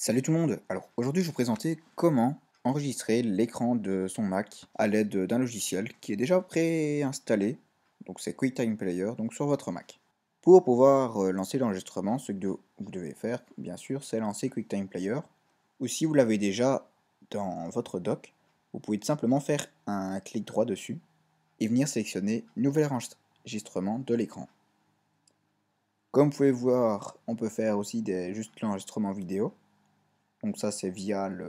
Salut tout le monde Alors aujourd'hui je vais vous présenter comment enregistrer l'écran de son Mac à l'aide d'un logiciel qui est déjà préinstallé, donc c'est QuickTime Player, donc sur votre Mac. Pour pouvoir euh, lancer l'enregistrement, ce que vous devez faire bien sûr c'est lancer QuickTime Player, ou si vous l'avez déjà dans votre dock, vous pouvez simplement faire un clic droit dessus et venir sélectionner Nouvel enregistrement de l'écran. Comme vous pouvez voir, on peut faire aussi des, juste l'enregistrement vidéo, donc ça, c'est via le...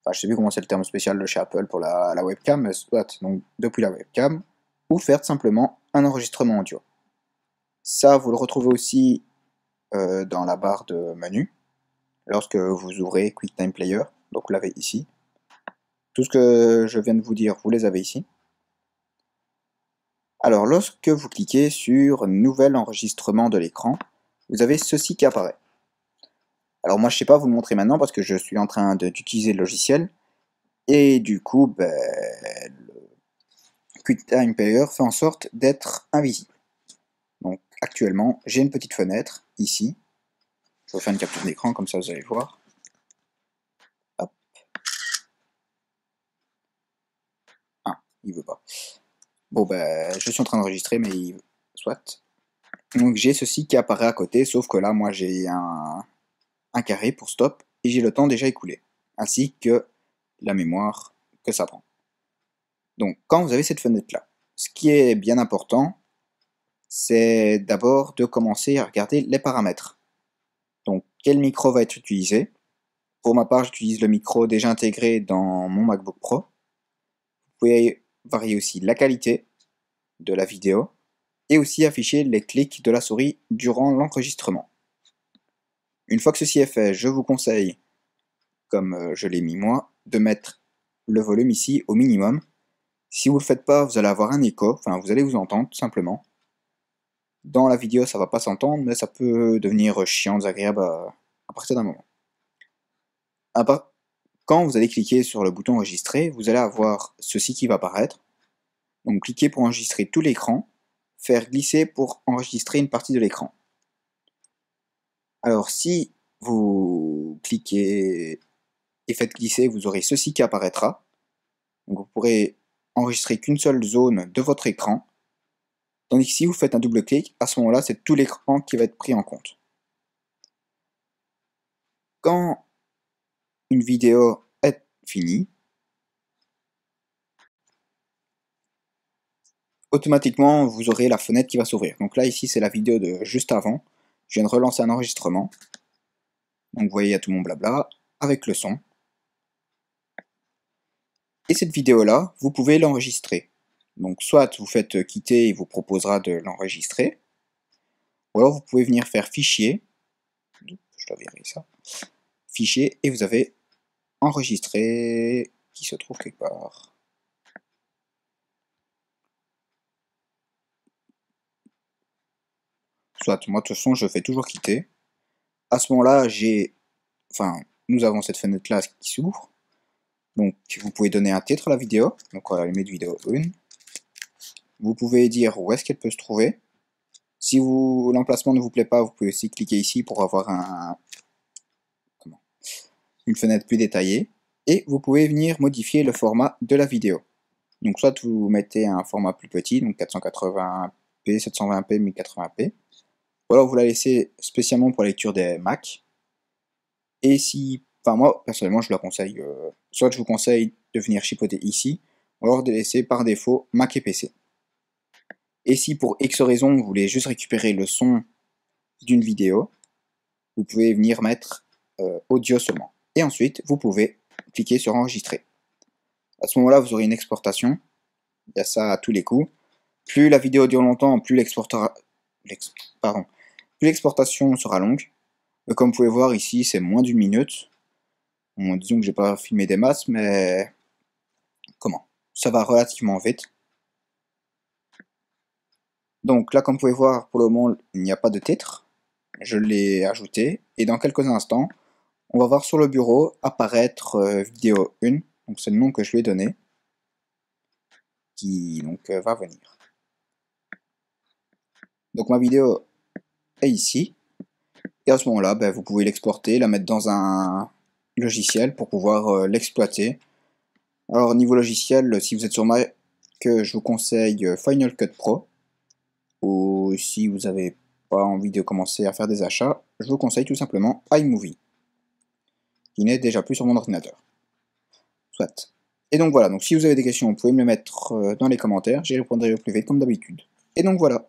Enfin, je sais plus comment c'est le terme spécial de chez Apple pour la, webcam, mais soit donc depuis la webcam, ou faire simplement un enregistrement audio. Ça, vous le retrouvez aussi euh, dans la barre de menu, lorsque vous ouvrez QuickTime Player, donc vous l'avez ici. Tout ce que je viens de vous dire, vous les avez ici. Alors, lorsque vous cliquez sur Nouvel enregistrement de l'écran, vous avez ceci qui apparaît. Alors moi, je sais pas vous le montrer maintenant parce que je suis en train d'utiliser le logiciel. Et du coup, ben, le QuickTime fait en sorte d'être invisible. Donc actuellement, j'ai une petite fenêtre ici. Je vais faire une capture d'écran, comme ça vous allez voir. Hop. Ah, il veut pas. Bon, ben, je suis en train d'enregistrer, mais il... soit. Donc j'ai ceci qui apparaît à côté, sauf que là, moi, j'ai un, un carré pour stop et j'ai le temps déjà écoulé, ainsi que la mémoire que ça prend. Donc quand vous avez cette fenêtre-là, ce qui est bien important, c'est d'abord de commencer à regarder les paramètres. Donc quel micro va être utilisé Pour ma part, j'utilise le micro déjà intégré dans mon MacBook Pro. Vous pouvez varier aussi la qualité de la vidéo et aussi afficher les clics de la souris durant l'enregistrement. Une fois que ceci est fait, je vous conseille, comme euh, je l'ai mis moi, de mettre le volume ici au minimum. Si vous ne le faites pas, vous allez avoir un écho, enfin vous allez vous entendre tout simplement. Dans la vidéo, ça ne va pas s'entendre, mais ça peut devenir chiant, désagréable à, partir d'un moment. Quand vous allez cliquer sur le bouton enregistrer, vous allez avoir ceci qui va apparaître. Donc cliquez pour enregistrer tout l'écran, faire glisser pour enregistrer une partie de l'écran. Alors si vous cliquez et faites glisser, vous aurez ceci qui apparaîtra. vous pourrez enregistrer qu'une seule zone de votre écran. Tandis que si vous faites un double clic, à ce moment-là, c'est tout l'écran qui va être pris en compte. Quand une vidéo est finie, automatiquement, vous aurez la fenêtre qui va s'ouvrir. Donc là, ici, c'est la vidéo de juste avant. Je viens de relancer un enregistrement. Donc vous voyez, il y a tout mon blabla avec le son. Et cette vidéo-là, vous pouvez l'enregistrer. Donc soit vous faites quitter, il vous proposera de l'enregistrer. Ou alors vous pouvez venir faire fichier. Je dois virer ça. Fichier, et vous avez enregistré qui se trouve quelque part. Soit, moi, de toute façon, je fais toujours quitter. À ce moment-là, j'ai. Enfin, nous avons cette fenêtre-là qui s'ouvre. Donc, vous pouvez donner un titre à la vidéo. Donc, on va allumer de vidéo 1. Vous pouvez dire où est-ce qu'elle peut se trouver. Si vous l'emplacement ne vous plaît pas, vous pouvez aussi cliquer ici pour avoir un, une fenêtre plus détaillée. Et vous pouvez venir modifier le format de la vidéo. Donc soit vous mettez un format plus petit, donc 480p, 720p, 1080p, ou alors vous la laissez spécialement pour la lecture des Mac. Et si, enfin moi personnellement je la conseille, euh, soit je vous conseille de venir chipoter ici, ou alors de laisser par défaut Mac et PC. Et si pour X raisons, vous voulez juste récupérer le son d'une vidéo, vous pouvez venir mettre euh, audio seulement. Et ensuite vous pouvez cliquer sur enregistrer. À ce moment-là vous aurez une exportation, il y a ça à tous les coups. Plus la vidéo dure longtemps, plus l'exportera. pardon, l'exportation sera longue. Euh, comme vous pouvez voir ici, c'est moins d'une minute. disons que j'ai pas filmé des masses, mais comment Ça va relativement vite. Donc là, comme vous pouvez voir, pour le moment, il n'y a pas de titre. Je l'ai ajouté. Et dans quelques instants, on va voir sur le bureau apparaître euh, vidéo 1. Donc c'est le nom que je lui ai donné. Qui donc euh, va venir. Donc ma vidéo et ici. Et à ce moment-là, ben, vous pouvez l'exporter, la mettre dans un logiciel pour pouvoir euh, l'exploiter. Alors niveau logiciel, si vous êtes sur Mac, je vous conseille euh, Final Cut Pro. Ou si vous n'avez pas envie de commencer à faire des achats, je vous conseille tout simplement iMovie, qui n'est déjà plus sur mon ordinateur. Soit. Et donc voilà, donc si vous avez des questions, vous pouvez me les mettre euh, dans les commentaires, j'y répondrai au plus vite comme d'habitude. Et donc voilà.